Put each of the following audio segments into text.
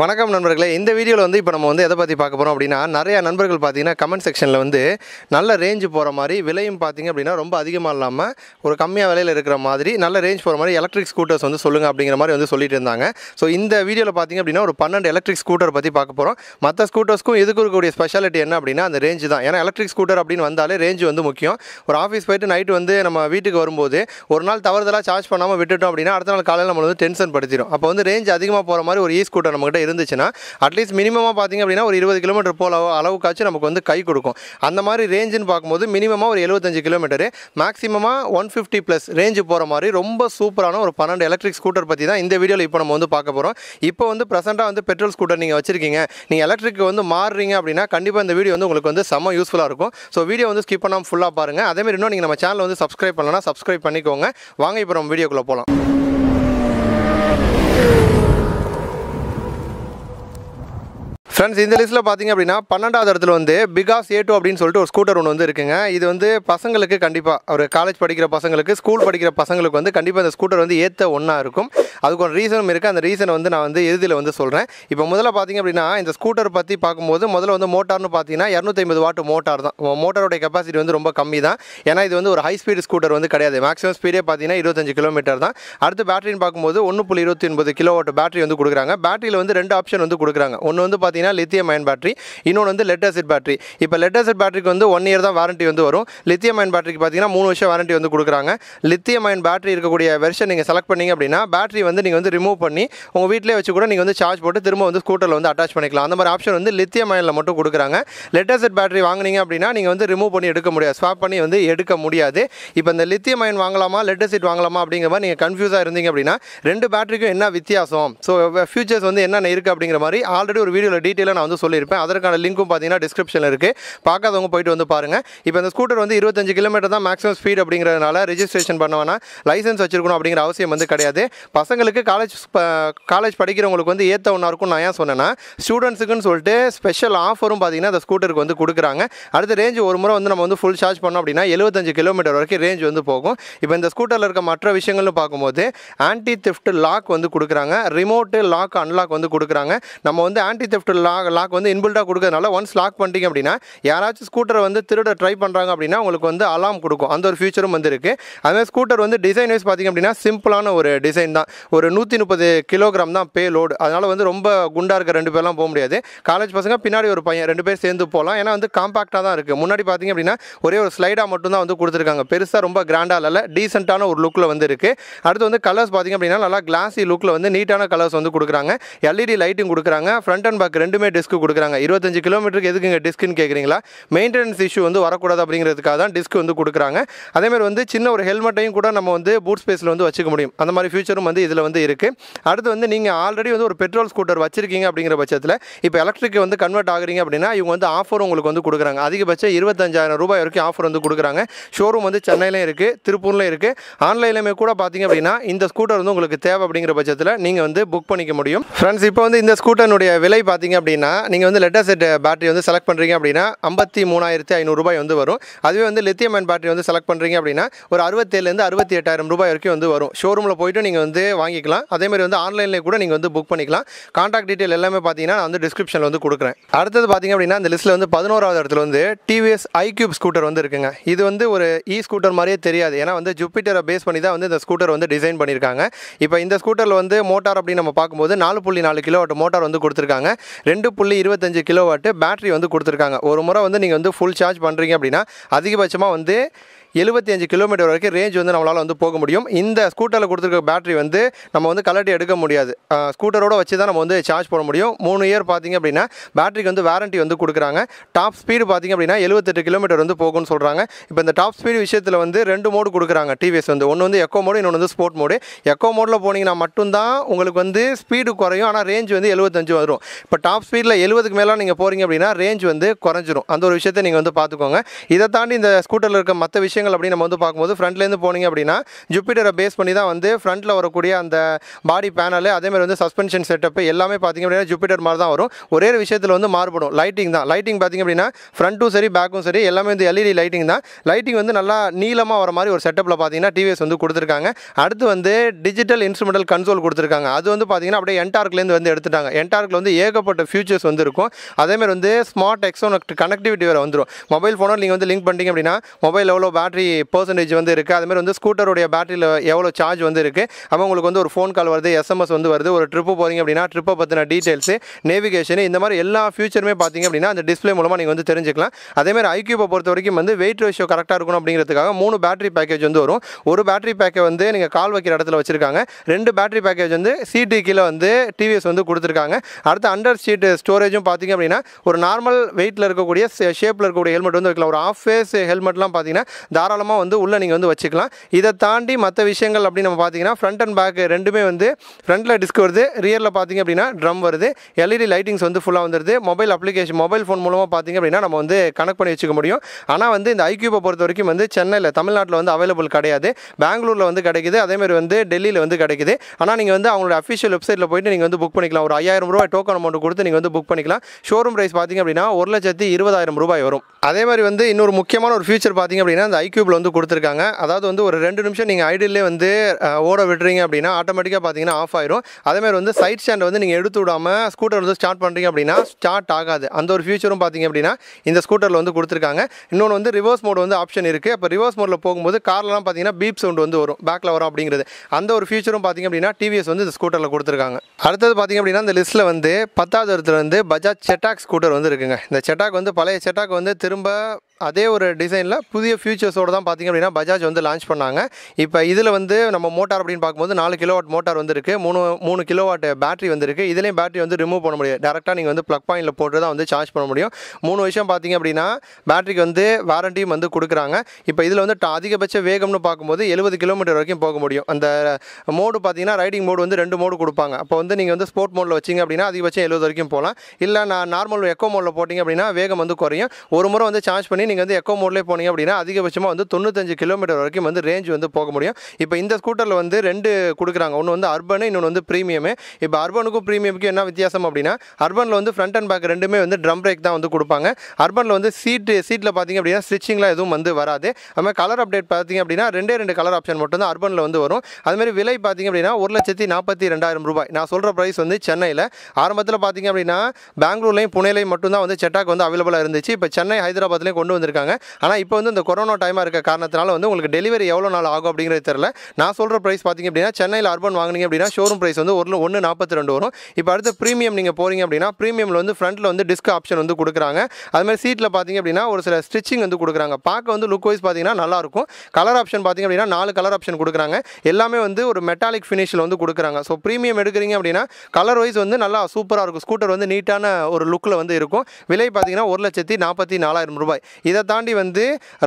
வணக்கம் நண்பர்களே இந்த வீடியோவில் வந்து இப்போ நம்ம வந்து எதை பற்றி பார்க்க போகிறோம் அப்படின்னா நிறையா நண்பர்கள் பார்த்தீங்கன்னா கமெண்ட் செக்ஷனில் வந்து நல்ல ரேஞ்சு போகிற மாதிரி விலையும் பார்த்திங்க அப்படின்னா ரொம்ப அதிகமாக இல்லாமல் ஒரு கம்மியாக விலையில் இருக்கிற மாதிரி நல்ல ரேஞ்ச் போகிற மாதிரி எலக்ட்ரிக் ஸ்கூட்டர்ஸ் வந்து சொல்லுங்கள் அப்படிங்கிற மாதிரி வந்து சொல்லிட்டு இருந்தாங்க ஸோ இந்த வீடியோவில் பார்த்திங்க அப்படின்னா ஒரு பன்னெண்டு எலக்ட்ரிக் ஸ்கூட்டர் பற்றி பார்க்க போகிறோம் மற்ற ஸ்கூட்டர்ஸ்க்கும் இதுக்கு இருக்கக்கூடிய ஸ்பெஷாலிட்டி என்ன அப்படின்னா அந்த ரேஞ்ச் தான் ஏன்னா எலக்ட்ரிக் ஸ்கூட்டர் அப்படின்னு வந்தாலே ரேஞ்சு வந்து முக்கியம் ஒரு ஆஃபீஸ் போயிட்டு நைட்டு வந்து நம்ம வீட்டுக்கு வரும்போது ஒரு நாள் தவறுதலாக சார்ஜ் பண்ணாமல் விட்டுட்டோம் அப்படின்னா அடுத்த நாள் காலையில் நம்ம வந்து டென்ஷன் படுத்திடும் அப்போ வந்து ரேஞ்ச் அதிகமாக போகிற மாதிரி ஒரு இ ஸ்கூட்டர் நம்மகிட்ட இருந்துச்சுன்னா அட்லீஸ்ட் மினிமமாக பார்த்திங்க அப்படின்னா ஒரு இருபது கிலோமீட்டர் போல அளவுக்காச்சும் நமக்கு வந்து கை கொடுக்கும் அந்த மாதிரி ரேஞ்சுன்னு பார்க்கும்போது மினிமமாக ஒரு எழுபத்தஞ்சு கிலோமீட்டரு மேக்ஸிமமாக ஒன் ஃபிஃப்டி ப்ளஸ் ரேஞ்சு போகிற மாதிரி ரொம்ப சூப்பரான ஒரு பன்னெண்டு எலக்ட்ரிக் ஸ்கூட்டர் பற்றி தான் இந்த வீடியோவில் இப்போ நம்ம வந்து பார்க்க போகிறோம் இப்போ வந்து ப்ரெசென்ட்டாக வந்து பெட்ரோல் ஸ்கூட்டர் நீங்கள் வச்சுருக்கீங்க நீங்கள் எலக்ட்ரிக்கு வந்து மாறுறீங்க அப்படின்னா கண்டிப்பாக இந்த வீடியோ வந்து உங்களுக்கு வந்து செம்ம யூஸ்ஃபுல்லாக இருக்கும் ஸோ வீடியோ வந்து ஸ்கிப் பண்ணாமல் ஃபுல்லாக பாருங்கள் அதேமாதிரி இன்னும் நீங்கள் நம்ம சேனல் வந்து சப்ஸ்கிரைப் பண்ணலாம் சப்ஸ்கிரைப் பண்ணிக்கோங்க வாங்க இப்போ நம்ம வீடியோக்குள்ளே போகலாம் ஃப்ரெண்ட்ஸ் இந்த லிஸ்ட்டில் பார்த்தீங்க அப்படின்னா பன்னெண்டாவது இடத்துல வந்து பிகாஸ் ஏ டூ அப்படின்னு சொல்லிட்டு ஒரு ஸ்கூட்டர் ஒன்று வந்து இருக்குங்க இது வந்து பசங்களுக்கு கண்டிப்பாக ஒரு காலேஜ் படிக்கிற பசங்களுக்கு ஸ்கூல் படிக்கிற பசங்களுக்கு வந்து கண்டிப்பாக இந்த ஸ்கூட்டர் வந்து ஏற்ற ஒன்றா இருக்கும் அதுக்கு ஒரு ரீசனும் இருக்குது அந்த ரீசனை வந்து நான் வந்து இறுதியில் வந்து சொல்கிறேன் இப்போ முதல்ல பார்த்தீங்க அப்படின்னா இந்த ஸ்கூட்டர் பற்றி பார்க்கும்போது முதல்ல வந்து மோட்டார்னு பார்த்தீங்கன்னா இரநூத்தி வாட் மோட்டார் தான் மோட்டாரோடைய கெப்பாசிட்டி வந்து ரொம்ப கம்மி தான் ஏன்னா இது வந்து ஒரு ஹை ஸ்பீடு ஸ்கூட்டர் வந்து கிடையாது மேக்ஸிமம் ஸ்பீடே பார்த்தீங்கன்னா இருபத்தஞ்சு கிலோமீட்டர் தான் அடுத்து பேட்டரின்னு பார்க்கும்போது ஒன்று புள்ளி இருபத்தி ஒன்பது கிலோ வாட் பேட்டரி வந்து கொடுக்குறாங்க பேட்டரியில் வந்து ரெண்டு ஆப்ஷன் வந்து கொடுக்குறாங்க ஒன்று வந்து பார்த்திங்கன்னா பார்த்தீங்கன்னா லித்தியம் அயன் பேட்டரி இன்னொன்று வந்து லெட் அசிட் பேட்டரி இப்போ லெட் அசிட் பேட்டரிக்கு வந்து ஒன் இயர் தான் வாரண்டி வந்து வரும் லித்தியம் அயன் பேட்டரிக்கு பார்த்தீங்கன்னா மூணு வருஷம் வாரண்ட்டி வந்து கொடுக்குறாங்க லித்தியம் அயன் பேட்டரி இருக்கக்கூடிய வெர்ஷன் நீங்கள் செலக்ட் பண்ணிங்க அப்படின்னா பேட்டரி வந்து நீங்கள் வந்து ரிமூவ் பண்ணி உங்கள் வீட்டிலே வச்சு கூட நீங்கள் வந்து சார்ஜ் போட்டு திரும்ப வந்து ஸ்கூட்டரில் வந்து அட்டாச் பண்ணிக்கலாம் அந்த மாதிரி ஆப்ஷன் வந்து லித்தியம் அயனில் மட்டும் கொடுக்குறாங்க லெட் அசிட் பேட்டரி வாங்கினீங்க அப்படின்னா நீங்கள் வந்து ரிமூவ் பண்ணி எடுக்க முடியாது ஸ்வாப் பண்ணி வந்து எடுக்க முடியாது இப்போ இந்த லித்தியம் அயன் வாங்கலாமா லெட் அசிட் வாங்கலாமா அப்படிங்கிற மாதிரி நீங்கள் கன்ஃபியூஸாக இருந்தீங்க அப்படின்னா ரெண்டு பேட்டரிக்கும் என்ன வித்தியாசம் ஸோ ஃபியூச்சர்ஸ் வந்து என்னென்ன இருக்குது அப்படிங்கிற மாதிரி ஆல்ரெடி ஒரு வீடியோவில் டீட்டெயில் டீட்டெயிலாக நான் வந்து சொல்லியிருப்பேன் அதற்கான லிங்க்கும் பார்த்தீங்கன்னா டிஸ்கிரிப்ஷனில் இருக்குது பார்க்காதவங்க போயிட்டு வந்து பாருங்கள் இப்போ இந்த ஸ்கூட்டர் வந்து இருபத்தஞ்சு கிலோமீட்டர் தான் மேக்ஸிமம் ஸ்பீட் அப்படிங்கிறதுனால ரிஜிஸ்ட்ரேஷன் பண்ண லைசன்ஸ் வச்சிருக்கணும் அப்படிங்கிற அவசியம் வந்து கிடையாது பசங்களுக்கு காலேஜ் காலேஜ் படிக்கிறவங்களுக்கு வந்து ஏற்ற ஒன்றா இருக்கும் நான் ஏன் சொன்னேன்னா ஸ்டூடெண்ட்ஸுக்குன்னு சொல்லிட்டு ஸ்பெஷல் ஆஃபரும் பார்த்தீங்கன்னா அந்த ஸ்கூட்டருக்கு வந்து கொடுக்குறாங்க அடுத்த ரேஞ்ச் ஒரு முறை வந்து நம்ம வந்து ஃபுல் சார்ஜ் பண்ணோம் அப்படின்னா எழுபத்தஞ்சு கிலோமீட்டர் வரைக்கும் ரேஞ்ச் வந்து போகும் இப்போ இந்த ஸ்கூட்டரில் இருக்க மற்ற விஷயங்கள்னு பார்க்கும்போது ஆன்டி திஃப்ட் லாக் வந்து கொடுக்குறாங்க ரிமோட்டு லாக் அன்லாக் வந்து கொடுக்குறாங்க நம்ம வந்து ஆன்டி திஃப்ட் லாக் லாக் வந்து இன்பில்டாக கொடுக்கறதுனால ஒன்ஸ் லாக் பண்ணிட்டீங்க அப்படின்னா யாராச்சும் ஸ்கூட்டரை வந்து திருட ட்ரை பண்ணுறாங்க அப்படின்னா உங்களுக்கு வந்து அலாம் கொடுக்கும் அந்த ஒரு ஃபியூச்சரும் வந்து இருக்குது அதுமாதிரி ஸ்கூட்டர் வந்து டிசைன் வைஸ் பார்த்திங்க அப்படின்னா சிம்பிளான ஒரு டிசைன் தான் ஒரு நூற்றி முப்பது கிலோகிராம் தான் பே லோடு அதனால் வந்து ரொம்ப குண்டாக இருக்க ரெண்டு பேர்லாம் போக முடியாது காலேஜ் பசங்க பின்னாடி ஒரு பையன் ரெண்டு பேர் சேர்ந்து போகலாம் ஏன்னா வந்து காம்பாக்டாக தான் இருக்குது முன்னாடி பார்த்திங்க அப்படின்னா ஒரே ஒரு ஸ்லைடாக மட்டும்தான் வந்து கொடுத்துருக்காங்க பெருசாக ரொம்ப கிராண்டாக இல்லை டீசெண்டான ஒரு லுக்கில் வந்து இருக்குது அடுத்து வந்து கலர்ஸ் பார்த்திங்க அப்படின்னா நல்லா கிளாஸி லுக்கில் வந்து நீட்டான கலர்ஸ் வந்து கொடுக்குறாங்க எல்இடி லைட்டும் கொடுக்குறாங்க ஃப்ரண்ட் அண்ட் பேக் ரெண்டு ரெண்டுமே டிஸ்க்கு கொடுக்குறாங்க இருபத்தஞ்சு கிலோமீட்டருக்கு எதுக்குங்க டிஸ்க்குன்னு கேட்குறீங்களா மெயின்டெனன்ஸ் இஷ்யூ வந்து வரக்கூடாது அப்படிங்கிறதுக்காக தான் டிஸ்க் வந்து கொடுக்குறாங்க அதேமாதிரி வந்து சின்ன ஒரு ஹெல்மெட்டையும் கூட நம்ம வந்து பூட் ஸ்பேஸில் வந்து வச்சுக்க முடியும் அந்த மாதிரி ஃபியூச்சரும் வந்து இதில் வந்து இருக்குது அடுத்து வந்து நீங்கள் ஆல்ரெடி வந்து ஒரு பெட்ரோல் ஸ்கூட்டர் வச்சிருக்கீங்க அப்படிங்கிற பட்சத்தில் இப்போ எலக்ட்ரிக் வந்து கன்வெர்ட் ஆகுறீங்க அப்படின்னா இவங்க வந்து ஆஃபர் உங்களுக்கு வந்து கொடுக்குறாங்க அதிகபட்சம் இருபத்தஞ்சாயிரம் ரூபாய் வரைக்கும் ஆஃபர் வந்து கொடுக்குறாங்க ஷோரூம் வந்து சென்னையிலையும் இருக்குது திருப்பூர்லையும் இருக்குது ஆன்லைனில் கூட பார்த்தீங்க அப்படின்னா இந்த ஸ்கூட்டர் வந்து உங்களுக்கு தேவை அப்படிங்கிற பட்சத்தில் நீங்கள் வந்து புக் பண்ணிக்க முடியும் ஃப்ரெண்ட்ஸ் இப்போ வந்து இந்த ஸ்கூட்டருடைய விலை பார்த்தீங்க அப்படின்னா நீங்கள் வந்து லெட்டர் செட் பேட்டரி வந்து செலக்ட் பண்ணுறீங்க அப்படின்னா ஐம்பத்தி மூணாயிரத்தி ஐநூறுரூபாய் வந்து வரும் அதுவே வந்து லித்தியம் அயன் பேட்டரி வந்து செலக்ட் பண்ணுறீங்க அப்படின்னா ஒரு அறுபத்தேழுலேருந்து அறுபத்தி எட்டாயிரம் ரூபாய் வரைக்கும் வந்து வரும் ஷோரூமில் போய்ட்டு நீங்கள் வந்து வாங்கிக்கலாம் அதேமாதிரி வந்து ஆன்லைன்லேயே கூட நீங்கள் வந்து புக் பண்ணிக்கலாம் காண்டாக்ட் டீட்டெயில் எல்லாமே பார்த்தீங்கன்னா நான் வந்து டிஸ்கிரிப்ஷனில் வந்து கொடுக்குறேன் அடுத்தது பார்த்தீங்க அப்படின்னா அந்த லிஸ்ட்டில் வந்து பதினோராவது இடத்துல வந்து டிவிஎஸ் ஐக்யூப் ஸ்கூட்டர் வந்து இருக்குங்க இது வந்து ஒரு இ ஸ்கூட்டர் மாதிரியே தெரியாது ஏன்னா வந்து ஜூப்பிட்டரை பேஸ் பண்ணி தான் வந்து இந்த ஸ்கூட்டர் வந்து டிசைன் பண்ணியிருக்காங்க இப்போ இந்த ஸ்கூட்டரில் வந்து மோட்டார் அப்படின்னு நம்ம பார்க்கும்போது நாலு புள்ளி நாலு கிலோ மோட்டார் வந்து கொடுத்துருக்காங்க ரெண்டு புள்ளி இருபத்தஞ்சு கிலோவாட்டு பேட்ரி பேட்டரி வந்து கொடுத்துருக்காங்க ஒரு முறை வந்து நீங்கள் வந்து ஃபுல் சார்ஜ் பண்ணுறீங்க அப்படின்னா அதிகபட்சமாக வந்து எழுபத்தி அஞ்சு கிலோமீட்டர் வரைக்கும் ரேஞ்ச் வந்து நம்மளால் வந்து போக முடியும் இந்த ஸ்கூட்டரில் கொடுத்துருக்க பேட்டரி வந்து நம்ம வந்து கலட்டி எடுக்க முடியாது ஸ்கூட்டரோடு வச்சு தான் நம்ம வந்து சார்ஜ் போட முடியும் மூணு இயர் பார்த்திங்க அப்படின்னா பேட்டரிக்கு வந்து வாரண்ட்டி வந்து கொடுக்குறாங்க டாப் ஸ்பீடு பார்த்திங்க அப்படின்னா எழுபத்தெட்டு கிலோமீட்டர் வந்து போகும்னு சொல்கிறாங்க இப்போ இந்த டாப் ஸ்பீடு விஷயத்தில் வந்து ரெண்டு மோடு கொடுக்குறாங்க டிவிஎஸ் வந்து ஒன்று வந்து எக்கோ மோடு இன்னொன்று வந்து ஸ்போர்ட் மோடு எக்கோ மோடில் போனீங்கன்னா மட்டும்தான் உங்களுக்கு வந்து ஸ்பீடு குறையும் ஆனால் ரேஞ்ச் வந்து எழுபத்தஞ்சு வரும் இப்போ டாப் ஸ்பீடில் எழுபதுக்கு மேலே நீங்கள் போகிறீங்க அப்படின்னா ரேஞ்ச் வந்து குறைஞ்சிரும் அந்த ஒரு விஷயத்தை நீங்கள் வந்து பார்த்துக்கோங்க இதை தாண்டி இந்த ஸ்கூட்டரில் இருக்க மற்ற விஷயங்கள் விஷயங்கள் அப்படின்னு நம்ம வந்து பார்க்கும்போது ஃப்ரண்ட்லேருந்து போனீங்க அப்படின்னா ஜூப்பிட்டரை பேஸ் பண்ணி தான் வந்து ஃப்ரண்ட்டில் வரக்கூடிய அந்த பாடி பேனலு அதேமாதிரி வந்து சஸ்பென்ஷன் செட்டப் எல்லாமே பார்த்திங்க அப்படின்னா ஜூப்பிட்டர் மாதிரி தான் வரும் ஒரே ஒரு விஷயத்தில் வந்து மாறுபடும் லைட்டிங் தான் லைட்டிங் பார்த்திங்க அப்படின்னா ஃப்ரண்ட்டும் சரி பேக்கும் சரி எல்லாமே வந்து எல்இடி லைட்டிங் e தான் லைட்டிங் வந்து நல்லா நீளமாக வர மாதிரி ஒரு செட்டப்பில் பார்த்தீங்கன்னா டிவிஎஸ் வந்து கொடுத்துருக்காங்க அடுத்து வந்து டிஜிட்டல் இன்ஸ்ட்ருமெண்டல் கன்சோல் கொடுத்துருக்காங்க அது வந்து பார்த்திங்கன்னா அப்படியே என்டார்க்லேருந்து வந்து எடுத்துட்டாங்க என்டார்க்கில் வந்து ஏகப்பட்ட ஃபியூச்சர்ஸ் வந்து இருக்கும் அதேமாதிரி வந்து ஸ்மார்ட் எக்ஸோனக்ட் கனெக்டிவிட்டி வேறு வந்துடும் மொபைல் ஃபோனோட நீங்கள் வந்து லிங்க் பண்ணிட்டீங்க அப்படின்னா மொபைல் எவ்வளோ பேட்டரி பேட்டரி பர்சன்டேஜ் வந்து இருக்குது அதுமாதிரி வந்து ஸ்கூட்டருடைய பேட்டரியில் எவ்வளோ சார்ஜ் வந்து இருக்குது அப்போ உங்களுக்கு வந்து ஒரு ஃபோன் கால் வருது எஸ்எம்எஸ் வந்து வருது ஒரு ட்ரிப்பு போகிறீங்க அப்படின்னா ட்ரிப்பை பற்றின டீட்டெயில்ஸு நேவிகேஷன் இந்த மாதிரி எல்லா ஃபியூச்சருமே பார்த்தீங்க அப்படின்னா அந்த டிஸ்பிளே மூலமாக நீங்கள் வந்து தெரிஞ்சுக்கலாம் அதேமாதிரி ஐக்யூபை பொறுத்த வரைக்கும் வந்து வெயிட் ரேஷியோ கரெக்டாக இருக்கணும் அப்படிங்கிறதுக்காக மூணு பேட்டரி பேக்கேஜ் வந்து வரும் ஒரு பேட்டரி பேக்கை வந்து நீங்கள் கால் வைக்கிற இடத்துல வச்சுருக்காங்க ரெண்டு பேட்டரி பேக்கேஜ் வந்து சிடி கீழே வந்து டிவிஎஸ் வந்து கொடுத்துருக்காங்க அடுத்து அண்டர் சீட்டு ஸ்டோரேஜும் பார்த்தீங்க அப்படின்னா ஒரு நார்மல் வெயிட்டில் இருக்கக்கூடிய ஷேப்பில் இருக்கக்கூடிய ஹெல்மெட் வந்து வைக்கலாம் ஒரு ஆஃப் ஃபேஸ் ஹெல்மெட்லாம் பார்த்தீங்கன்னா தாராளமாக வந்து உள்ளே நீங்கள் வந்து வச்சுக்கலாம் இதை தாண்டி மற்ற விஷயங்கள் அப்படின்னு நம்ம பார்த்தீங்கன்னா ஃப்ரண்ட் அண்ட் பேக் ரெண்டுமே வந்து ஃப்ரண்டில் டிஸ்க் வருது ரியரில் பார்த்தீங்க அப்படின்னா ட்ரம் வருது எல்இடி லைட்டிங்ஸ் வந்து ஃபுல்லாக வந்துடுது மொபைல் அப்ளிகேஷன் மொபைல் ஃபோன் மூலமாக பார்த்தீங்க அப்படின்னா நம்ம வந்து கனெக்ட் பண்ணி வச்சுக்க முடியும் ஆனால் வந்து இந்த ஐக்யூபை பொறுத்த வரைக்கும் வந்து சென்னையில் தமிழ்நாட்டில் வந்து அவைலபிள் கிடையாது பெங்களூரில் வந்து கிடைக்குது அதேமாதிரி வந்து டெல்லியில் வந்து கிடைக்குது ஆனால் நீங்கள் வந்து அவங்களோட அஃபிஷியல் வெப்சைட்டில் போயிட்டு நீங்கள் வந்து புக் பண்ணிக்கலாம் ஒரு ஐயாயிரம் ரூபாய் டோக்கன் அமௌண்ட் கொடுத்து நீங்கள் வந்து புக் பண்ணிக்கலாம் ஷோரூம் ப்ரைஸ் பார்த்தீங்க அப்படின்னா ஒரு லட்சத்தி இருபதாயிரம் ரூபாய் வரும் அதே மாதிரி வந்து இன்னொரு முக்கியமான ஒரு ஃபியூச்சர் பார்த்தீங்க அப்படின்னா ஐக்யூபில் வந்து கொடுத்துருக்காங்க அதாவது வந்து ஒரு ரெண்டு நிமிஷம் நீங்கள் ஐடியிலே வந்து ஓட விடுறீங்க அப்படின்னா ஆட்டோமேட்டிக்காக பார்த்தீங்கன்னா ஆஃப் ஆயிரும் அதேமாதிரி வந்து சைட் ஸ்டாண்டை வந்து நீங்கள் எடுத்து விடாமல் ஸ்கூட்டர் வந்து ஸ்டார்ட் பண்ணுறீங்க அப்படின்னா ஸ்டார்ட் ஆகாது அந்த ஒரு ஃபியூச்சரும் பார்த்தீங்க அப்படின்னா இந்த ஸ்கூட்டரில் வந்து கொடுத்துருக்காங்க இன்னொன்று வந்து ரிவர்ஸ் மோட் வந்து ஆப்ஷன் இருக்குது இப்போ ரிவர்ஸ் மோடில் போகும்போது கார்லாம் பார்த்தீங்கன்னா பீப் சவுண்ட் வந்து வரும் பேக்கில் வரும் அப்படிங்கிறது அந்த ஒரு ஃபியூச்சரும் பார்த்திங்க அப்படின்னா டிவிஎஸ் வந்து இந்த ஸ்கூட்டரில் கொடுத்துருக்காங்க அடுத்தது பார்த்திங்க அப்படின்னா இந்த லிஸ்ட்டில் வந்து பத்தாவது இடத்துல வந்து பஜாஜ் செட்டாக் ஸ்கூட்டர் வந்து இருக்குங்க இந்த செட்டாக் வந்து பழைய செட்டாக் வந்து திரும்ப அதே ஒரு டிசைனில் புதிய ஃபியூச்சர்ஸோடு தான் பார்த்திங்க அப்படின்னா பஜாஜ் வந்து லான்ச் பண்ணாங்க இப்போ இதில் வந்து நம்ம மோட்டார் அப்படின்னு பார்க்கும்போது நாலு கிலோவாட் மோட்டார் வந்துருக்கு மூணு மூணு கிலோவாட் பேட்டரி வந்துருக்கு இதுலேயும் பேட்டரி வந்து ரிமூவ் பண்ண முடியும் டேரெக்டாக நீங்கள் வந்து ப்ளக் பாயிண்டில் போட்டு தான் வந்து சார்ஜ் பண்ண முடியும் மூணு விஷயம் பார்த்திங்க அப்படின்னா பேட்டரிக்கு வந்து வாரண்டியும் வந்து கொடுக்குறாங்க இப்போ இதில் வந்து அதிகபட்ச வேகம்னு பார்க்கும்போது எழுபது கிலோமீட்டர் வரைக்கும் போக முடியும் அந்த மோடு பார்த்திங்கன்னா ரைடிங் மோடு வந்து ரெண்டு மோடு கொடுப்பாங்க அப்போ வந்து நீங்கள் வந்து ஸ்போர்ட் மோடில் வச்சிங்க அப்படின்னா அதிகபட்சம் எழுபது வரைக்கும் போகலாம் இல்லை நான் நார்மல் எக்கோ மோடில் போட்டிங்க அப்படின்னா வேகம் வந்து குறையும் ஒரு முறை வந்து சார்ஜ் பண்ணி பண்ணி நீங்கள் வந்து எக்கோ மோட்லேயே போனீங்க அப்படின்னா அதிகபட்சமாக வந்து தொண்ணூத்தஞ்சு கிலோமீட்டர் வரைக்கும் வந்து ரேஞ்ச் வந்து போக முடியும் இப்போ இந்த ஸ்கூட்டரில் வந்து ரெண்டு கொடுக்குறாங்க ஒன்று வந்து அர்பனு இன்னொன்று வந்து ப்ரீமியமே இப்போ அர்பனுக்கும் ப்ரீமியமுக்கும் என்ன வித்தியாசம் அப்படின்னா அர்பனில் வந்து ஃப்ரண்ட் அண்ட் பேக் ரெண்டுமே வந்து ட்ரம் பிரேக் தான் வந்து கொடுப்பாங்க அர்பனில் வந்து சீட்டு சீட்டில் பார்த்தீங்க அப்படின்னா ஸ்டிச்சிங்லாம் எதுவும் வந்து வராது அதுமாதிரி கலர் அப்டேட் பார்த்தீங்க அப்படின்னா ரெண்டே ரெண்டு கலர் ஆப்ஷன் மட்டும் தான் அர்பனில் வந்து வரும் அதுமாதிரி விலை பார்த்தீங்க அப்படின்னா ஒரு லட்சத்தி நாற்பத்தி ரெண்டாயிரம் ரூபாய் நான் சொல்கிற ப்ரைஸ் வந்து சென்னையில் ஆரம்பத்தில் பார்த்தீங்க அப்படின்னா பெங்களூர்லேயும் புனேலையும் மட்டும்தான் வந்து செட்டாக் வந்து அவைலபிளாக இருந்துச்சு இப்போ சென்னை ஹைதராபாத்லேயும் கொண்டு கொண்டு வந்திருக்காங்க ஆனால் இப்போ வந்து இந்த கொரோனா டைமாக இருக்க காரணத்தினால வந்து உங்களுக்கு டெலிவரி எவ்வளோ நாள் ஆகும் அப்படிங்கிறது தெரியல நான் சொல்கிற ப்ரைஸ் பார்த்திங்க அப்படின்னா சென்னையில் அர்பன் வாங்கினீங்க அப்படின்னா ஷோரூம் ப்ரைஸ் வந்து ஒரு ஒன்று நாற்பத்தி ரெண்டு வரும் இப்போ அடுத்து ப்ரீமியம் நீங்கள் போகிறீங்க அப்படின்னா ப்ரீமியமில் வந்து ஃப்ரண்ட்டில் வந்து டிஸ்க் ஆப்ஷன் வந்து கொடுக்குறாங்க அதுமாதிரி சீட்டில் பார்த்திங்க அப்படின்னா ஒரு சில ஸ்டிச்சிங் வந்து கொடுக்குறாங்க பார்க்க வந்து லுக் வைஸ் பார்த்திங்கன்னா நல்லாயிருக்கும் கலர் ஆப்ஷன் பார்த்திங்க அப்படின்னா நாலு கலர் ஆப்ஷன் கொடுக்குறாங்க எல்லாமே வந்து ஒரு மெட்டாலிக் ஃபினிஷில் வந்து கொடுக்குறாங்க ஸோ ப்ரீமியம் எடுக்கிறீங்க அப்படின்னா கலர் வைஸ் வந்து நல்லா சூப்பராக இருக்கும் ஸ்கூட்டர் வந்து நீட்டான ஒரு லுக்கில் வந்து இருக்கும் விலை பார்த்திங்கன்னா ஒரு லட்சத்தி நாற்பத்தி நாலாயிரம் ரூபாய் இதை தாண்டி வந்து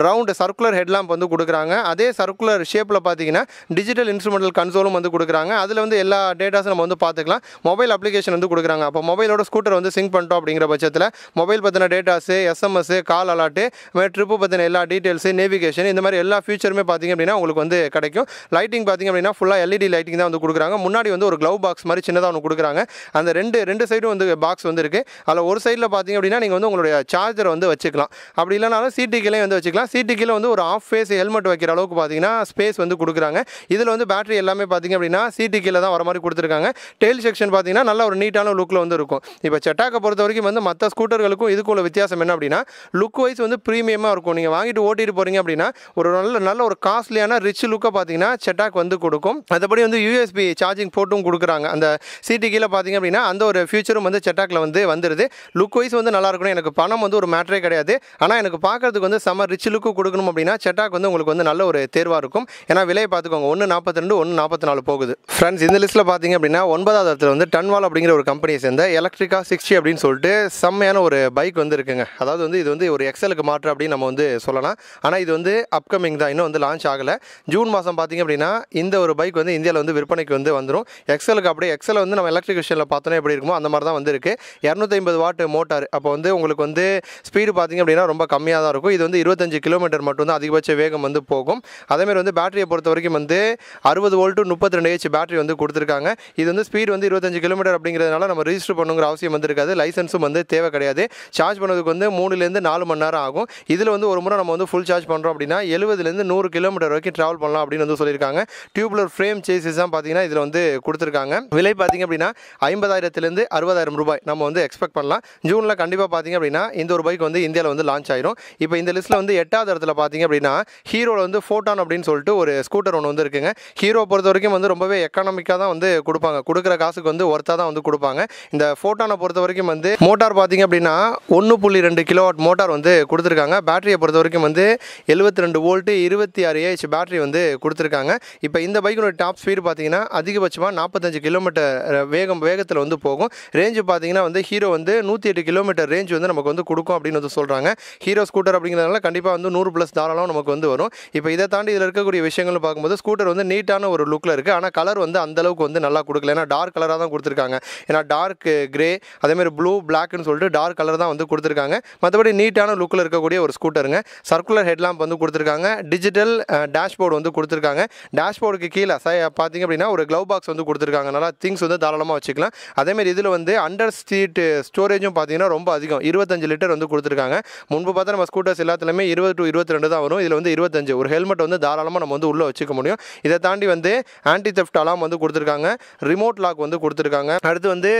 ரவுண்டு சர்க்குலர் ஹெட்லாம்ப் வந்து கொடுக்குறாங்க அதே சர்க்குலர் ஷேப்பில் பார்த்தீங்கன்னா டிஜிட்டல் இன்ஸ்ட்ருமெண்டல் கன்சோலும் வந்து கொடுக்குறாங்க அதில் வந்து எல்லா டேட்டாஸும் நம்ம வந்து பார்த்துக்கலாம் மொபைல் அப்ளிகேஷன் வந்து கொடுக்குறாங்க அப்போ மொபைலோட ஸ்கூட்டர் வந்து சிங்க் பண்ணிட்டோம் அப்படிங்கிற பட்சத்தில் மொபைல் பற்றின datas SMS call alert trip பற்றின எல்லா டீட்டெயில்ஸு நேவிகேஷன் இந்த மாதிரி எல்லா ஃபியூச்சருமே பார்த்திங்க அப்படின்னா உங்களுக்கு வந்து கிடைக்கும் லைட்டிங் பார்த்திங்க அப்படின்னா ஃபுல்லாக எல்இடி லைட்டிங் தான் வந்து கொடுக்குறாங்க முன்னாடி வந்து ஒரு க்ளவ் பாக்ஸ் மாதிரி சின்னதாக ஒன்று கொடுக்குறாங்க அந்த ரெண்டு ரெண்டு சைடும் வந்து பாக்ஸ் வந்து இருக்குது அதில் ஒரு சைடில் பார்த்திங்க அப்படின்னா நீங்கள் வந்து உங்களுடைய சார்ஜரை வந்து வச்சுக்கலாம் அப்படி இல்லை இல்லைனாலும் சீட்டு கீழே வந்து வச்சுக்கலாம் சீட்டு கீழே வந்து ஒரு ஆஃப் ஃபேஸ் ஹெல்மெட் வைக்கிற அளவுக்கு பார்த்தீங்கன்னா ஸ்பேஸ் வந்து கொடுக்குறாங்க இதில் வந்து பேட்டரி எல்லாமே பார்த்திங்க அப்படின்னா சீட்டு கீழே தான் வர மாதிரி கொடுத்துருக்காங்க டெய்ல் செக்ஷன் பார்த்தீங்கன்னா நல்ல ஒரு நீட்டான லுக்கில் வந்து இருக்கும் இப்போ செட்டாக்கை பொறுத்த வரைக்கும் வந்து மற்ற ஸ்கூட்டர்களுக்கும் இதுக்குள்ள வித்தியாசம் என்ன அப்படின்னா லுக் வைஸ் வந்து ப்ரீமியமாக இருக்கும் நீங்கள் வாங்கிட்டு ஓட்டிட்டு போகிறீங்க அப்படின்னா ஒரு நல்ல நல்ல ஒரு காஸ்ட்லியான ரிச் லுக்கை பார்த்தீங்கன்னா செட்டாக் வந்து கொடுக்கும் மற்றபடி வந்து யூஎஸ்பி சார்ஜிங் போட்டும் கொடுக்குறாங்க அந்த சீட்டு கீழே பார்த்தீங்க அப்படின்னா அந்த ஒரு ஃபியூச்சரும் வந்து செட்டாக்கில் வந்து வந்துடுது லுக் வைஸ் வந்து நல்லாயிருக்கணும் எனக்கு பணம் வந்து ஒரு மேட்ரே கிடையாது ஆனால் எனக்கு இப்போ பார்க்குறதுக்கு வந்து செம்ம ரிச் லுக்கு கொடுக்கணும் அப்படின்னா செட்டாக் வந்து உங்களுக்கு வந்து நல்ல ஒரு தேர்வாக இருக்கும் ஏன்னா விலையை பார்த்துக்கோங்க ஒன்று நாற்பத்தி ரெண்டு ஒன்று நாற்பத்தி நாலு போகுது ஃப்ரெண்ட்ஸ் இந்த லிஸ்ட்டில் பார்த்தீங்க அப்படின்னா ஒன்பதாவது இடத்துல வந்து டன்வால் அப்படிங்கிற ஒரு கம்பெனியை சேர்ந்த எலக்ட்ரிக்கா சிக்ஸ்டி அப்படின்னு சொல்லிட்டு செம்மையான ஒரு பைக் வந்து இருக்குங்க அதாவது வந்து இது வந்து ஒரு எக்ஸலுக்கு மாற்று அப்படின்னு நம்ம வந்து சொல்லலாம் ஆனால் இது வந்து அப்கமிங் தான் இன்னும் வந்து லான்ச் ஆகலை ஜூன் மாதம் பார்த்தீங்க அப்படின்னா இந்த ஒரு பைக் வந்து இந்தியாவில் வந்து விற்பனைக்கு வந்து வந்துடும் எக்ஸலுக்கு அப்படியே எக்ஸல் வந்து நம்ம எலக்ட்ரிக் விஷயத்தில் பார்த்தோன்னா எப்படி இருக்குமோ அந்த மாதிரி தான் வந்து இருக்குது இரநூத்தி ஐம்பது வாட் மோட்டார் அப்போ வந்து உங்களுக்கு வந்து ஸ்பீடு பார்த்திங்க அப்படின்னா ரொம்ப கம்மி கம்மியாக தான் இருக்கும் இது வந்து இருபத்தஞ்சு கிலோமீட்டர் மட்டும்தான் அதிகபட்ச வேகம் வந்து போகும் அதேமாதிரி வந்து பேட்டரியை பொறுத்த வரைக்கும் வந்து அறுபது வோல்ட்டு முப்பத்தி ரெண்டு ஏஜ் பேட்டரி வந்து கொடுத்துருக்காங்க இது வந்து ஸ்பீட் வந்து இருபத்தஞ்சு கிலோமீட்டர் அப்படிங்கிறதுனால நம்ம ரிஜிஸ்டர் பண்ணுங்கிற அவசியம் வந்து இருக்காது லைசன்ஸும் வந்து தேவை கிடையாது சார்ஜ் பண்ணுறதுக்கு வந்து மூணுலேருந்து நாலு மணி நேரம் ஆகும் இதில் வந்து ஒரு முறை நம்ம வந்து ஃபுல் சார்ஜ் பண்ணுறோம் அப்படின்னா எழுபதுலேருந்து நூறு கிலோமீட்டர் வரைக்கும் ட்ராவல் பண்ணலாம் அப்படின்னு வந்து சொல்லியிருக்காங்க டியூப்லர் ஃப்ரேம் சேசஸ் தான் பார்த்தீங்கன்னா இதில் வந்து கொடுத்துருக்காங்க விலை பார்த்திங்க அப்படின்னா ஐம்பதாயிரத்துலேருந்து அறுபதாயிரம் ரூபாய் நம்ம வந்து எக்ஸ்பெக்ட் பண்ணலாம் ஜூனில் கண்டிப்பாக பார்த்திங்க அப்படின்னா இந்த ஒரு பைக் வந்து இந்தியாவில் வந்து லான்ச் ஆயிரும் இப்போ இந்த லிஸ்ட்டில் வந்து எட்டாவது இடத்துல பார்த்தீங்க அப்படின்னா ஹீரோவில் வந்து ஃபோட்டான் அப்படின்னு சொல்லிட்டு ஒரு ஸ்கூட்டர் ஒன்று வந்து இருக்குங்க ஹீரோ பொறுத்த வரைக்கும் வந்து ரொம்பவே எக்கனாமிக்காக தான் வந்து கொடுப்பாங்க கொடுக்குற காசுக்கு வந்து ஒர்த்தாக தான் வந்து கொடுப்பாங்க இந்த ஃபோட்டானை பொறுத்த வரைக்கும் வந்து மோட்டார் பார்த்தீங்க அப்படின்னா ஒன்று புள்ளி ரெண்டு கிலோவாட் மோட்டார் வந்து கொடுத்துருக்காங்க பேட்டரியை பொறுத்த வரைக்கும் வந்து எழுபத்தி ரெண்டு வோல்ட்டு இருபத்தி ஆறு ஏஹெச் பேட்டரி வந்து கொடுத்துருக்காங்க இப்போ இந்த பைக்கோட டாப் ஸ்பீடு பார்த்தீங்கன்னா அதிகபட்சமாக நாற்பத்தஞ்சு கிலோமீட்டர் வேகம் வேகத்தில் வந்து போகும் ரேஞ்சு பார்த்தீங்கன்னா வந்து ஹீரோ வந்து நூற்றி எட்டு கிலோமீட்டர் ரேஞ்ச் வந்து நமக்கு வந்து கொடுக்கும் அப்படின்னு வந்து சொல்கிறாங்க ஹீரோ ஹீரோ ஸ்கூட்டர் அப்படிங்கிறதுனால கண்டிப்பாக வந்து நூறு ப்ளஸ் தாராளம் நமக்கு வந்து வரும் இப்போ இதை தாண்டி இதில் இருக்கக்கூடிய விஷயங்கள்னு பார்க்கும்போது ஸ்கூட்டர் வந்து நீட்டான ஒரு லுக்கில் இருக்குது ஆனால் கலர் வந்து அந்தளவுக்கு வந்து நல்லா கொடுக்கல ஏன்னா டார்க் கலராக தான் கொடுத்துருக்காங்க ஏன்னா டார்க் கிரே அதேமாதிரி ப்ளூ பிளாக்னு சொல்லிட்டு டார்க் கலர் தான் வந்து கொடுத்துருக்காங்க மற்றபடி நீட்டான லுக்கில் இருக்கக்கூடிய ஒரு ஸ்கூட்டருங்க சர்க்குலர் ஹெட்லாம்ப் வந்து கொடுத்துருக்காங்க டிஜிட்டல் டேஷ்போர்டு uh, வந்து கொடுத்துருக்காங்க டேஷ்போர்டுக்கு கீழே சை பார்த்திங்க அப்படின்னா ஒரு க்ளவ் பாக்ஸ் வந்து கொடுத்துருக்காங்க நல்லா திங்ஸ் வந்து தாராளமாக வச்சுக்கலாம் அதேமாதிரி இதில் வந்து அண்டர் ஸ்ட்ரீட் ஸ்டோரேஜும் பார்த்தீங்கன்னா ரொம்ப அதிகம் இருபத்தஞ்சு லிட்டர் வந்து கொடுத்துருக்காங்க முன்பு பார்த்தா பார்த்தா நம்ம ஸ்கூட்டர்ஸ் எல்லாத்துலேயுமே இருபது டு இருபத்தி ரெண்டு தான் வரும் இதில் வந்து இருபத்தஞ்சு ஒரு ஹெல்மெட் வந்து தாராளமாக நம்ம வந்து உள்ளே வச்சுக்க முடியும் இதை தாண்டி வந்து ஆன்டி தெஃப்ட் அலாம் வந்து கொடுத்துருக்காங்க ரிமோட் லாக் வந்து கொடுத்துருக்காங்க அடுத்து வந்து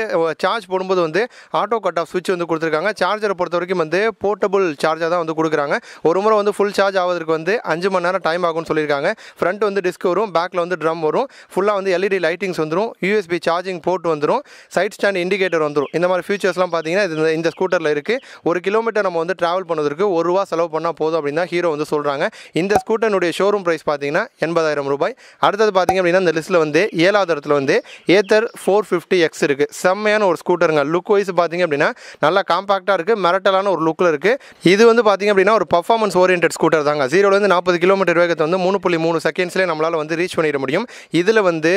சார்ஜ் போடும்போது வந்து ஆட்டோ கட் ஆஃப் சுவிட்ச் வந்து கொடுத்துருக்காங்க சார்ஜரை பொறுத்த வரைக்கும் வந்து போர்ட்டபுள் சார்ஜாக தான் வந்து கொடுக்குறாங்க ஒரு முறை வந்து ஃபுல் சார்ஜ் ஆவதற்கு வந்து அஞ்சு மணி நேரம் டைம் ஆகும்னு சொல்லியிருக்காங்க ஃப்ரண்ட் வந்து டிஸ்க் வரும் பேக்கில் வந்து ட்ரம் வரும் ஃபுல்லாக வந்து எல்இடி லைட்டிங்ஸ் வந்துடும் யூஎஸ்பி சார்ஜிங் போர்ட் வந்துடும் சைட் ஸ்டாண்ட் இண்டிகேட்டர் வந்துடும் இந்த மாதிரி ஃபியூச்சர்ஸ்லாம் பார்த்தீங்கன்னா இந்த ஸ்கூட்டரில் இருக்குது ஒரு கிலோமீட்டர் நம்ம வந்து ட்ராவல் பண்ணுறதுக்கு ஸ்கூட்டருக்கு ஒரு ரூபா செலவு பண்ணால் போதும் அப்படின்னு தான் ஹீரோ வந்து சொல்கிறாங்க இந்த ஸ்கூட்டனுடைய ஷோரூம் ப்ரைஸ் பார்த்தீங்கன்னா எண்பதாயிரம் ரூபாய் அடுத்தது பார்த்தீங்க அப்படின்னா இந்த லிஸ்ட்டில் வந்து ஏழாவது இடத்துல வந்து ஏத்தர் ஃபோர் ஃபிஃப்டி எக்ஸ் இருக்குது செம்மையான ஒரு ஸ்கூட்டருங்க லுக் வைஸ் பார்த்தீங்க அப்படின்னா நல்லா காம்பாக்டாக இருக்குது மிரட்டலான ஒரு லுக்கில் இருக்குது இது வந்து பார்த்தீங்க அப்படின்னா ஒரு பர்ஃபார்மன்ஸ் ஓரியன்ட் ஸ்கூட்டர் தாங்க ஜீரோலேருந்து நாற்பது கிலோமீட்டர் வேகத்தை வந்து மூணு புள்ளி மூணு செகண்ட்ஸ்லேயே நம்மளால் வந்து ரீச் பண்ணிட முடியும் இதில் வந்து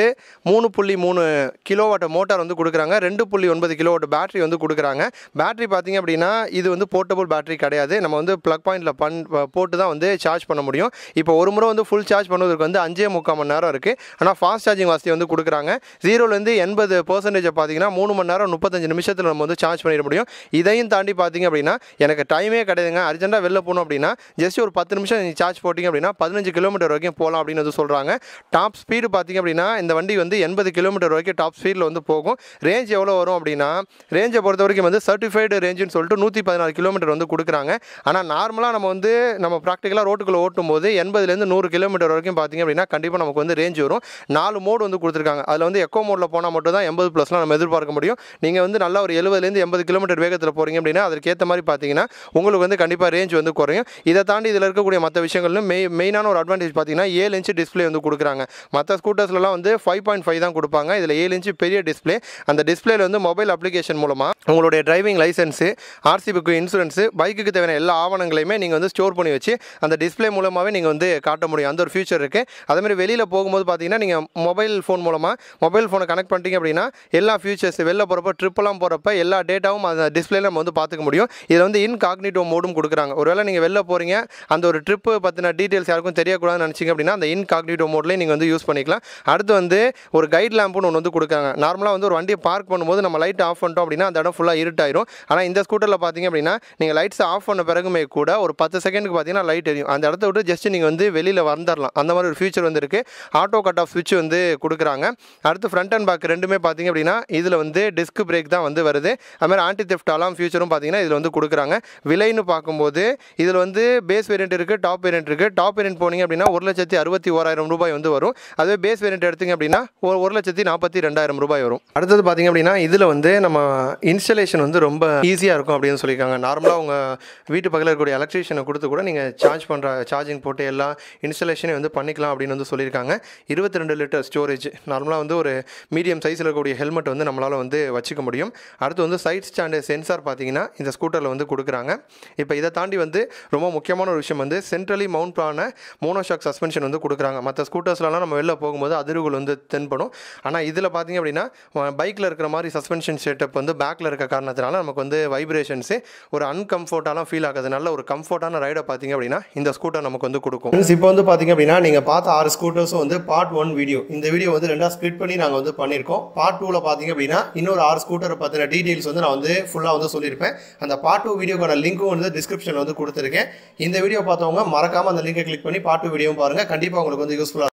மூணு புள்ளி மூணு கிலோவாட்ட மோட்டார் வந்து கொடுக்குறாங்க ரெண்டு புள்ளி ஒன்பது கிலோவாட்ட பேட்டரி வந்து கொடுக்குறாங்க பேட்டரி பார்த்தீங்க அப்படின்னா இது வந்து போர்ட்டபுள் பேட்டரி கிடையாது நம்ம நம்ம வந்து ப்ளக் பாயிண்ட்டில் பண் போட்டு தான் வந்து சார்ஜ் பண்ண முடியும் இப்போ ஒரு முறை வந்து ஃபுல் சார்ஜ் பண்ணுவதற்கு வந்து அஞ்சே முக்கால் மணி நேரம் இருக்குது ஆனால் ஃபாஸ்ட் சார்ஜிங் வசதி வந்து கொடுக்குறாங்க ஜீரோலேருந்து எண்பது பர்சன்டேஜை பார்த்தீங்கன்னா மூணு மணி நேரம் முப்பத்தஞ்சு நிமிஷத்தில் நம்ம வந்து சார்ஜ் பண்ணிட முடியும் இதையும் தாண்டி பார்த்தீங்க அப்படின்னா எனக்கு டைமே கிடையாதுங்க அர்ஜென்ட்டாக வெளில போகணும் அப்படின்னா ஜஸ்ட் ஒரு பத்து நிமிஷம் நீங்கள் சார்ஜ் போட்டிங்க அப்படின்னா பதினஞ்சு கிலோமீட்டர் வரைக்கும் போகலாம் அப்படின்னு வந்து சொல்கிறாங்க டாப் ஸ்பீடு பார்த்திங்க அப்படின்னா இந்த வண்டி வந்து எண்பது கிலோமீட்டர் வரைக்கும் டாப் ஸ்பீடில் வந்து போகும் ரேஞ்ச் எவ்வளோ வரும் அப்படின்னா ரேஞ்சை பொறுத்த வரைக்கும் வந்து சர்டிஃபைடு ரேஞ்சுன்னு சொல்லிட்டு நூற்றி பதினாலு கிலோமீட்டர் வந்து கொடுக்குறாங்க ஆனால் நார்மலாக நம்ம வந்து நம்ம ப்ராக்டிக்கலாக ரோட்டுக்குள்ளே ஓட்டும் போது எண்பதுலேருந்து நூறு கிலோமீட்டர் வரைக்கும் பார்த்திங்க அப்படின்னா கண்டிப்பாக நமக்கு வந்து ரேஞ்ச் வரும் நாலு மோடு வந்து கொடுத்துருக்காங்க அதில் வந்து எக்கோ மோடில் போனால் மட்டும் தான் எண்பது ப்ளஸ்லாம் நம்ம எதிர்பார்க்க முடியும் நீங்கள் வந்து நல்லா ஒரு எழுபதுலேருந்து எண்பது கிலோமீட்டர் வேகத்தில் போகிறீங்க அப்படின்னா அதற்கேற்ற மாதிரி பார்த்தீங்கன்னா உங்களுக்கு வந்து கண்டிப்பாக ரேஞ்ச் வந்து குறையும் இதை தாண்டி இதில் இருக்கக்கூடிய மற்ற விஷயங்களும் மெய் மெயினான ஒரு அட்வான்டேஜ் பார்த்தீங்கன்னா ஏழு இன்ச்சு டிஸ்பிளே வந்து கொடுக்குறாங்க மற்ற ஸ்கூட்டர்ஸ்லாம் வந்து ஃபைவ் பாயிண்ட் ஃபைவ் தான் கொடுப்பாங்க இதில் ஏழு இன்ச்சு பெரிய டிஸ்பிளே அந்த டிஸ்பிளேல வந்து மொபைல் அப்ளிகேஷன் மூலமாக உங்களுடைய டிரைவிங் லைசன்ஸு ஆர்சிபிக்கு இன்சூரன்ஸு பைக்குக்கு தேவையான எல்லா எல்லா ஆவணங்களையுமே நீங்கள் வந்து ஸ்டோர் பண்ணி வச்சு அந்த டிஸ்பிளே மூலமாகவே நீங்கள் வந்து காட்ட முடியும் அந்த ஒரு ஃபியூச்சர் இருக்குது அதேமாதிரி வெளியில் போகும்போது பார்த்தீங்கன்னா நீங்கள் மொபைல் ஃபோன் மூலமாக மொபைல் ஃபோனை கனெக்ட் பண்ணிட்டீங்க அப்படின்னா எல்லா ஃபியூச்சர்ஸ் வெளில போகிறப்ப ட்ரிப்பெல்லாம் போகிறப்ப எல்லா டேட்டாவும் அந்த டிஸ்பிளேல நம்ம வந்து பார்த்துக்க முடியும் இதில் வந்து இன்காக்னிட்டோ மோடும் கொடுக்குறாங்க ஒருவேளை நீங்கள் வெளில போகிறீங்க அந்த ஒரு ட்ரிப்பு பற்றின டீட்டெயில்ஸ் யாருக்கும் தெரியக்கூடாதுன்னு நினச்சிங்க அப்படின்னா அந்த இன்காக்னிட்டோ மோட்லேயே நீங்கள் வந்து யூஸ் பண்ணிக்கலாம் அடுத்து வந்து ஒரு கைட் லேம்ப்னு ஒன்று வந்து கொடுக்குறாங்க நார்மலாக வந்து ஒரு வண்டியை பார்க் பண்ணும்போது நம்ம லைட் ஆஃப் பண்ணிட்டோம் அப்படின்னா அந்த இடம் ஃபுல்லாக இருட்டாயிரும் ஆனால் இந்த ஸ்கூட்டரில் பார்த்தீங்க அப்படின்னா நீங்கள் லைட்ஸ் ஆஃப் பண்ண பிறகு பிறகுமே கூட ஒரு பத்து செகண்டுக்கு பார்த்தீங்கன்னா லைட் எரியும் அந்த இடத்த விட்டு ஜஸ்ட் நீங்கள் வந்து வெளியில் வந்துடலாம் அந்த மாதிரி ஒரு ஃபியூச்சர் வந்து இருக்குது ஆட்டோ கட் ஆஃப் சுவிட்ச் வந்து கொடுக்குறாங்க அடுத்து ஃப்ரண்ட் அண்ட் பேக் ரெண்டுமே பார்த்திங்க அப்படின்னா இதில் வந்து டிஸ்க் பிரேக் தான் வந்து வருது அதுமாதிரி ஆன்டி தெஃப்ட் அலாம் ஃபியூச்சரும் பார்த்திங்கன்னா இதில் வந்து கொடுக்குறாங்க விலைன்னு பார்க்கும்போது இதில் வந்து பேஸ் வேரியண்ட் இருக்குது டாப் வேரியண்ட் இருக்குது டாப் வேரியண்ட் போனீங்க அப்படின்னா ஒரு லட்சத்தி அறுபத்தி ஓராயிரம் ரூபாய் வந்து வரும் அதுவே பேஸ் வேரியண்ட் எடுத்திங்க அப்படின்னா ஒரு ஒரு லட்சத்தி நாற்பத்தி ரெண்டாயிரம் ரூபாய் வரும் அடுத்தது பார்த்திங்க அப்படின்னா இதில் வந்து நம்ம இன்ஸ்டலேஷன் வந்து ரொம்ப ஈஸியாக இருக்கும் அப்படின்னு சொல்லியிருக்காங்க நார்மலாக உங்கள் வீட்டு பக்கத்தில் இருக்கக்கூடிய எலக்ட்ரிஷியனை கொடுத்து கூட நீங்கள் சார்ஜ் பண்ணுற சார்ஜிங் போட்டு எல்லா இன்ஸ்டலேஷனே வந்து பண்ணிக்கலாம் அப்படின்னு வந்து சொல்லியிருக்காங்க இருபத்தி ரெண்டு லிட்டர் ஸ்டோரேஜ் நார்மலாக வந்து ஒரு மீடியம் சைஸில் இருக்கக்கூடிய ஹெல்மெட் வந்து நம்மளால் வந்து வச்சுக்க முடியும் அடுத்து வந்து சைட் ஸ்டாண்டு சென்சார் பார்த்தீங்கன்னா இந்த ஸ்கூட்டரில் வந்து கொடுக்குறாங்க இப்போ இதை தாண்டி வந்து ரொம்ப முக்கியமான ஒரு விஷயம் வந்து சென்ட்ரலி மவுண்ட் ஆன மோனோஷாக் சஸ்பென்ஷன் வந்து கொடுக்குறாங்க மற்ற ஸ்கூட்டர்ஸ்லாம் நம்ம வெளில போகும்போது அதிர்வுகள் வந்து தென்படும் ஆனால் இதில் பார்த்தீங்க அப்படின்னா பைக்கில் இருக்கிற மாதிரி சஸ்பென்ஷன் செட்டப் வந்து பேக்கில் இருக்க காரணத்தினால நமக்கு வந்து வைப்ரேஷன்ஸு ஒரு அன்கம்ஃபர்டாலாம் ஃபீல் ஆகும் ஆகாது நல்ல ஒரு கம்ஃபர்ட்டான ரைடை பார்த்தீங்க அப்படின்னா இந்த ஸ்கூட்டர் நமக்கு வந்து கொடுக்கும் இப்போ வந்து பார்த்தீங்க அப்படின்னா நீங்கள் பார்த்த ஆறு ஸ்கூட்டர்ஸும் வந்து பார்ட் ஒன் வீடியோ இந்த வீடியோ வந்து ரெண்டாக ஸ்பிட் பண்ணி நாங்கள் வந்து பண்ணியிருக்கோம் பார்ட் டூவில் பார்த்தீங்க அப்படின்னா இன்னொரு ஆறு ஸ்கூட்டரை பார்த்தீங்க டீட்டெயில்ஸ் வந்து நான் வந்து ஃபுல்லாக வந்து சொல்லியிருப்பேன் அந்த பார்ட் டூ வீடியோக்கான லிங்க்கும் வந்து டிஸ்கிரிப்ஷனில் வந்து கொடுத்துருக்கேன் இந்த வீடியோ பார்த்தவங்க மறக்காமல் அந்த லிங்கை கிளிக் பண்ணி பார்ட் டூ வீடியோவும் பாருங்கள் கண்டிப்பாக உங்களுக்கு வந்து யூஸ்ஃபுல்லாக